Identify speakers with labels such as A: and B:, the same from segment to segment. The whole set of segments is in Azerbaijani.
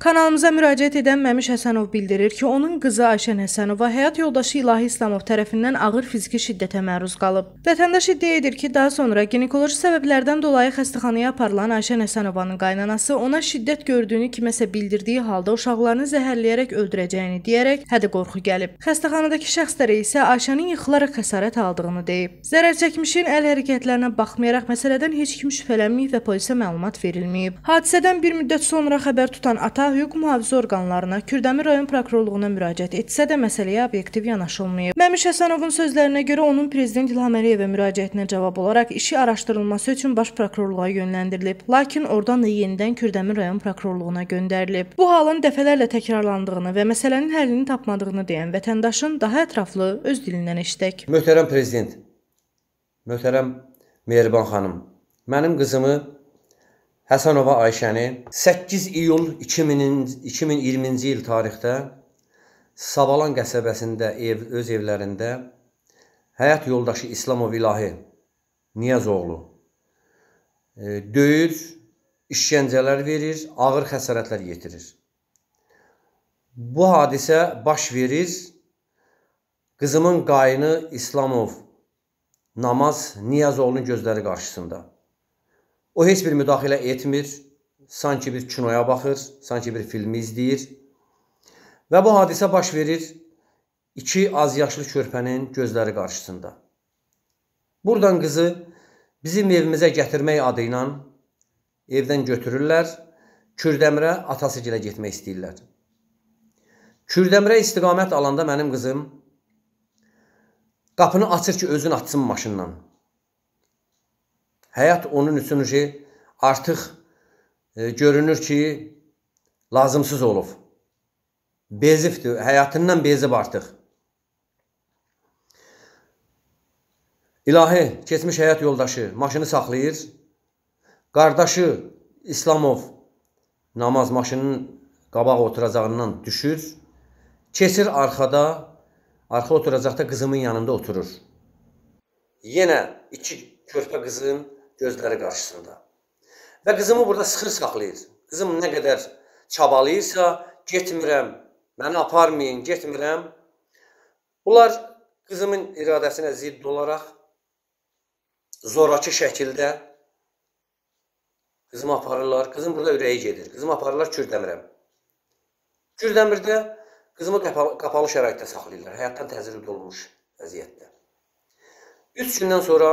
A: Kanalımıza müraciət edən Məmiş Həsənov bildirir ki, onun qızı Ayşən Həsənova həyat yoldaşı İlahi İslamov tərəfindən ağır fiziki şiddətə məruz qalıb. Vətəndaş iddia edir ki, daha sonra ginekoloji səbəblərdən dolayı xəstəxanaya aparılan Ayşən Həsənovanın qaynanası ona şiddət gördüyünü kiməsə bildirdiyi halda uşaqlarını zəhərləyərək öldürəcəyini deyərək hədə qorxu gəlib. Xəstəxanadakı şəxslərə isə Ayşənin yıxılaraq xəsarət aldığını deyib. Zərər çəkmişin əl hərəkətlərinə baxmayaraq məsələdən heç kim şübhələnməyib və polisə məlumat verilməyib. Hadisədən bir müddət sonra xəbər tutan ata hüquq mühafizə orqanlarına, Kürdəmir rayon prokurorluğuna müraciət etsə də məsələyə obyektiv yanaşılmayıb. Məmiş Həsənovun sözlərinə görə onun prezident İlham Əliyevə müraciətinə cavab olaraq işi araşdırılması üçün baş prokurorluğa yönləndirilib, lakin oradan da yenidən Kürdəmir rayon prokurorluğuna göndərilib. Bu halın dəfələrlə təkrarlandığını və məsələnin həllini tapmadığını deyən vətəndaşın daha ətraflı öz dilindən eşitək. Möhtərəm prezident, möhtərəm Mehriban xanım, mənim qızımı Həsənova Ayşəni 8 iyul 2020-ci il tarixdə Savalan qəsəbəsində ev, öz evlərində həyat yoldaşı İslamov İlahi Niyazoğlu e, döyür, işgəncələr verir, ağır xəsarətlər yetirir. Bu hadisə baş verir. Qızımın qayını İslamov Namaz Niyazoğlunun gözləri qarşısında. O heç bir müdaxilə etmir. Sanki bir kinoya baxır, sanki bir filmi izləyir. Və bu hadisə baş verir iki az yaşlı körpənin gözləri qarşısında. Buradan qızı bizim evimizə gətirmək adı ilə evdən götürürlər. Kürdəmirə atası gilə getmək istəyirlər. Kürdəmirə istiqamət alanda mənim qızım qapını açır ki, özün atsın maşından. Həyat onun üçün ki, artıq e, görünür ki, lazımsız olub. Bezibdir, həyatından bezib artıq. İlahi, keçmiş həyat yoldaşı maşını saxlayır. Qardaşı İslamov namaz maşının qabaq oturacağından düşür. Keçir arxada, arxa oturacaqda qızımın yanında oturur. Yenə iki körpə qızın gözləri qarşısında. Və qızımı burada sıxır saxlayır. Qızım nə qədər çabalayırsa, getmirəm, məni aparmayın, getmirəm. Bunlar qızımın iradəsinə zidd olaraq zoraki şəkildə qızımı aparırlar. Qızım burada ürəyi gedir. Qızımı aparırlar Kürdəmirə. Kürdəmirdə qızımı qapalı, qapalı şəraitdə saxlayırlar. Həyatdan təzyiq olunmuş vəziyyətdə. 3 gündən sonra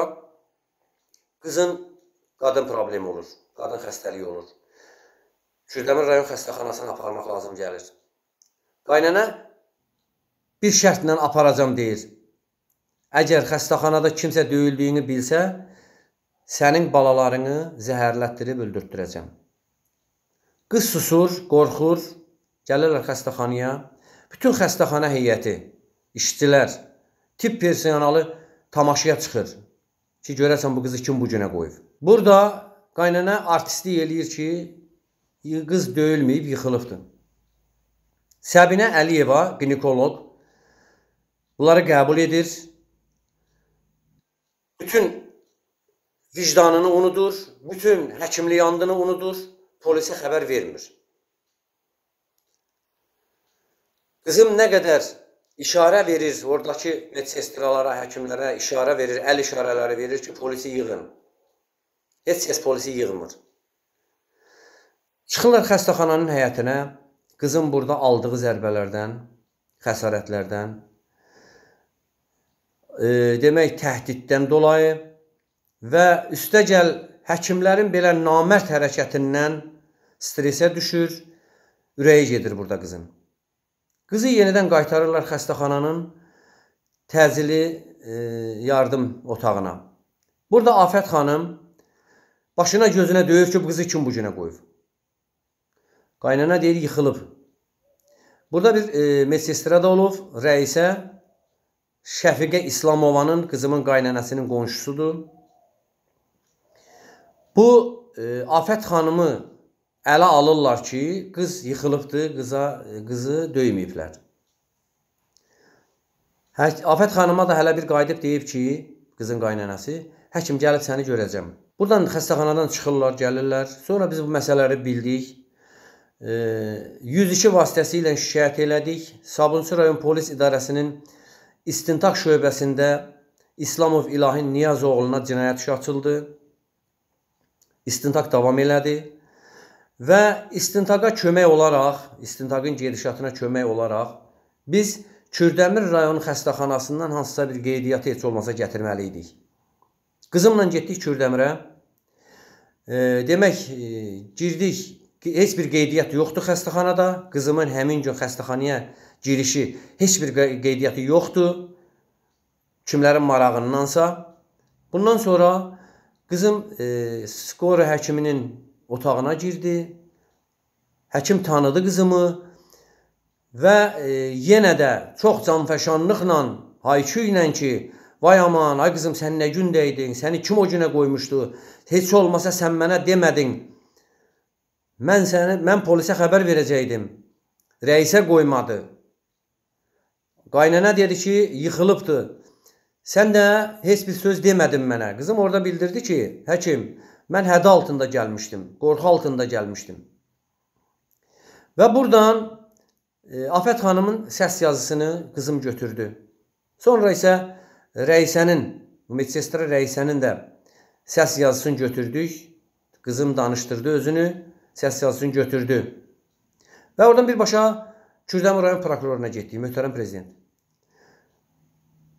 A: Qızın qadın problemi olur, qadın xəstəliyi olur. Kürdəmir rayon xəstəxanasına aparmaq lazım gəlir. Qaynənə bir şərtlə aparacam deyir. Əgər xəstəxanada kimsə döyüldüyünü bilsə, sənin balalarını zəhərlətdirib öldürtdürəcəm. Qız susur, qorxur, gəlirlər xəstəxanaya. Bütün xəstəxana heyəti, işçilər, tibb personalı tamaşaya çıxır ki, görəsən bu qızı kim bu günə qoyub. Burada qaynana artistlik eləyir ki, qız döyülməyib, yıxılıbdı. Səbinə Əliyeva, ginekoloq, bunları qəbul edir. Bütün vicdanını unudur, bütün həkimlik andını unudur, polisə xəbər vermir. Qızım nə qədər işarə verir, oradakı medsestralara, həkimlərə işarə verir, əl işarələri verir ki, polisi yığın. Heç kəs polisi yığmır. Çıxırlar xəstəxananın həyətinə, qızın burada aldığı zərbələrdən, xəsarətlərdən, e, demək təhdiddən dolayı və üstəgəl həkimlərin belə namərd hərəkətindən stressə düşür, ürəyi gedir burada qızın. Qızı yenidən qaytarırlar xəstəxananın təzili e, yardım otağına. Burada Afət xanım başına gözünə döyür ki, bu qızı kim bu günə qoyub? Qaynana deyir, yıxılıb. Burada bir e, medsestra da olub, rəisə Şəfiqə İslamovanın qızımın qaynanəsinin qonşusudur. Bu e, Afət xanımı ələ alırlar ki, qız yıxılıbdı, qıza qızı döyməyiblər. Hə, Afət xanıma da hələ bir qayıdıb deyib ki, qızın qaynanəsi, həkim gəlib səni görəcəm. Buradan xəstəxanadan çıxırlar, gəlirlər. Sonra biz bu məsələləri bildik. E, 102 vasitəsilə şikayət elədik. Sabunçu rayon polis idarəsinin istintaq şöbəsində İslamov İlahi Niyaz oğluna cinayət işi açıldı. İstintaq davam elədi. Və istintaqa kömək olaraq, istintaqın gedişatına kömək olaraq biz Kürdəmir rayonu xəstəxanasından hansısa bir qeydiyyatı heç olmasa gətirməli idik. Qızımla getdik Kürdəmirə. E, demək, e, girdik, heç bir qeydiyyat yoxdur xəstəxanada. Qızımın həmin gün xəstəxanaya girişi heç bir qeydiyyatı yoxdur. Kimlərin marağındansa. Bundan sonra qızım e, skora həkiminin otağına girdi. Həkim tanıdı qızımı və e, yenə də çox canfəşanlıqla, haykü ilə ki, vay aman, ay qızım sən nə gün dəydin, səni kim o günə qoymuşdu, heç olmasa sən mənə demədin. Mən səni, mən polisə xəbər verəcəydim. Rəisə qoymadı. Qaynana dedi ki, yıxılıbdı. Sən də heç bir söz demədin mənə. Qızım orada bildirdi ki, həkim, Mən hədə altında gəlmişdim, qorxu altında gəlmişdim. Və buradan e, Afət xanımın səs yazısını qızım götürdü. Sonra isə rəisənin, medsestra rəisənin də səs yazısını götürdük. Qızım danışdırdı özünü, səs yazısını götürdü. Və oradan birbaşa Kürdəmir rayon prokuroruna getdik, möhtərəm prezident.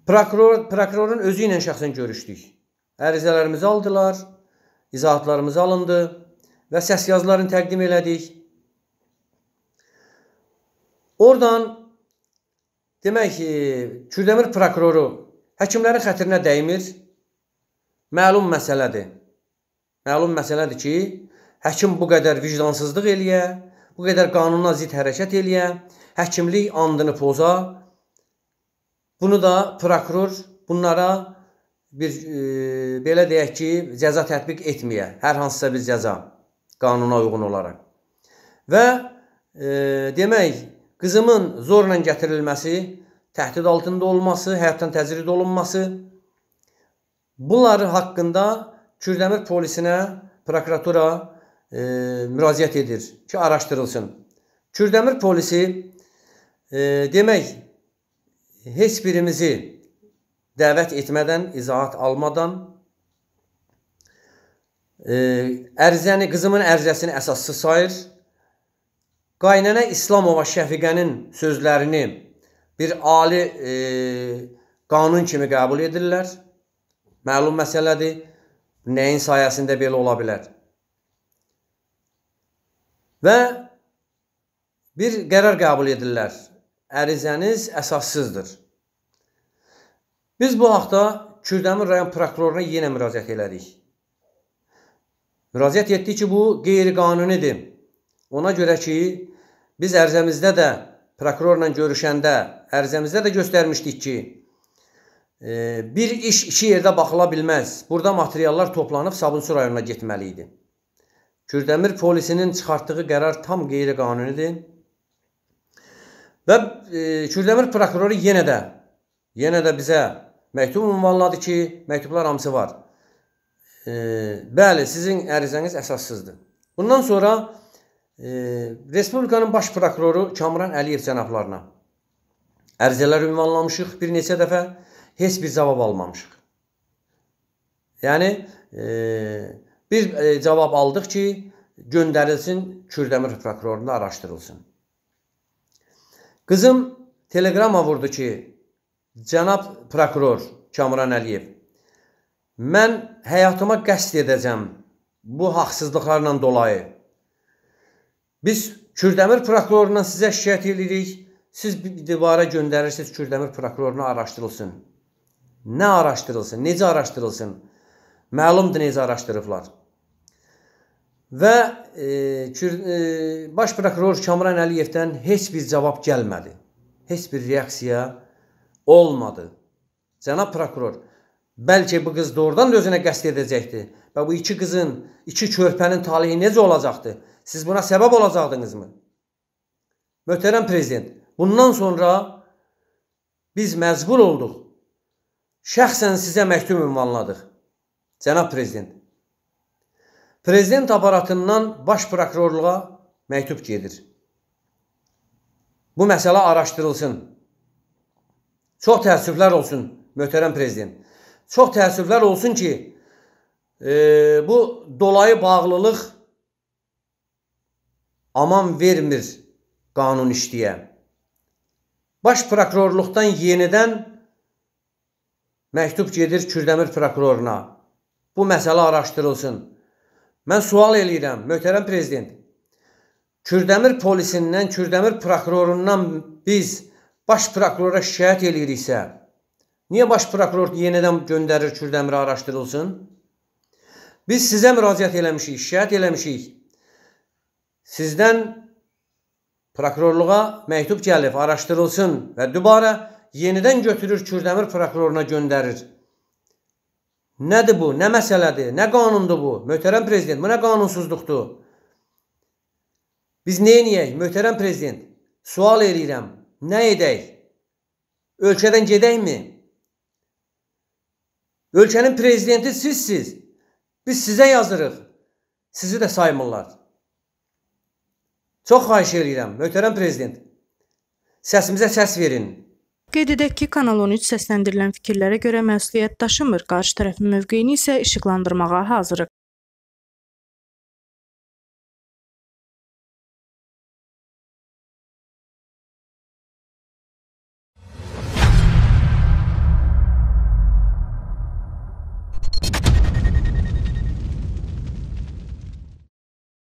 A: Prokuror, prokurorun özü ilə şəxsən görüşdük. Ərizələrimizi aldılar, izahatlarımız alındı və səs yazılarını təqdim elədik. Oradan demək ki, Kürdəmir prokuroru həkimlərin xətrinə dəymir. Məlum məsələdir. Məlum məsələdir ki, həkim bu qədər vicdansızlıq eləyə, bu qədər qanuna zid hərəkət eləyə, həkimlik andını poza. Bunu da prokuror bunlara bir e, belə deyək ki, cəza tətbiq etməyə, hər hansısa bir cəza qanuna uyğun olaraq. Və e, demək, qızımın zorla gətirilməsi, təhdid altında olması, həyatdan təcrid olunması bunları haqqında Kürdəmir polisinə, prokuratura e, müraciət edir ki, araşdırılsın. Kürdəmir polisi e, demək heç birimizi dəvət etmədən, izahat almadan e, ərzəni, qızımın ərzəsini əsassız sayır. Qaynənə İslamova Şəfiqənin sözlərini bir ali e, qanun kimi qəbul edirlər. Məlum məsələdir. Nəyin sayəsində belə ola bilər? Və bir qərar qəbul edirlər. Ərizəniz əsassızdır. Biz bu haqda Kürdəmir rayon prokuroruna yenə müraciət elədik. Müraciət etdik ki, bu qeyri-qanunidir. Ona görə ki, biz ərzəmizdə də prokurorla görüşəndə ərzəmizdə də göstərmişdik ki, e, bir iş iki yerdə baxıla bilməz. Burada materiallar toplanıb Sabunçu rayonuna getməli idi. Kürdəmir polisinin çıxartdığı qərar tam qeyri-qanunidir. Və e, Kürdəmir prokuroru yenə də yenə də bizə Məktub ünvanladı ki, məktublar hamısı var. E, bəli, sizin ərizəniz əsassızdır. Bundan sonra e, Respublikanın baş prokuroru Kamran Əliyev cənablarına ərizələr ünvanlamışıq bir neçə dəfə, heç bir cavab almamışıq. Yəni, e, bir e, cavab aldıq ki, göndərilsin Kürdəmir prokurorunda araşdırılsın. Qızım teleqrama vurdu ki, Cənab prokuror Kamran Əliyev, mən həyatıma qəsd edəcəm bu haqsızlıqlarla dolayı. Biz Kürdəmir prokurorundan sizə şikayət edirik. Siz bir divara göndərirsiniz Kürdəmir prokuroruna araşdırılsın. Nə araşdırılsın? Necə araşdırılsın? Məlumdur necə araşdırıblar. Və e, Kür, e, baş prokuror Kamran Əliyevdən heç bir cavab gəlmədi. Heç bir reaksiya gəlmədi olmadı. Cənab prokuror, bəlkə bu qız doğrudan da özünə qəsd edəcəkdi və bu iki qızın, iki körpənin taleyi necə olacaqdı? Siz buna səbəb olacaqdınızmı? Möhtərəm prezident, bundan sonra biz məcbur olduq. Şəxsən sizə məktub ünvanladıq. Cənab prezident, prezident aparatından baş prokurorluğa məktub gedir. Bu məsələ araşdırılsın. Çox təəssüflər olsun, möhtərəm prezident. Çox təəssüflər olsun ki, e, bu dolayı bağlılıq aman vermir qanun işləyə. Baş prokurorluqdan yenidən məktub gedir Kürdəmir prokuroruna. Bu məsələ araşdırılsın. Mən sual eləyirəm, möhtərəm prezident. Kürdəmir polisindən, Kürdəmir prokurorundan biz baş prokurora şikayət eləyiriksə, niyə baş prokuror yenidən göndərir Kürdəmir araşdırılsın? Biz sizə müraciət eləmişik, şikayət eləmişik. Sizdən prokurorluğa məktub gəlib, araşdırılsın və dübarə yenidən götürür Kürdəmir prokuroruna göndərir. Nədir bu? Nə məsələdir? Nə qanundur bu? Möhtərəm prezident, bu nə qanunsuzluqdur? Biz nə edəyik? Möhtərəm prezident, sual eləyirəm. Nə edək? Ölkədən gedəkmi? Ölkənin prezidenti sizsiz. Biz sizə yazırıq. Sizi də saymırlar. Çox xahiş edirəm, möhtərəm prezident. Səsimizə səs verin. Qeyd edək ki, Kanal 13 səsləndirilən fikirlərə görə məsuliyyət daşımır, qarşı tərəfin mövqeyini isə işıqlandırmağa hazırıq.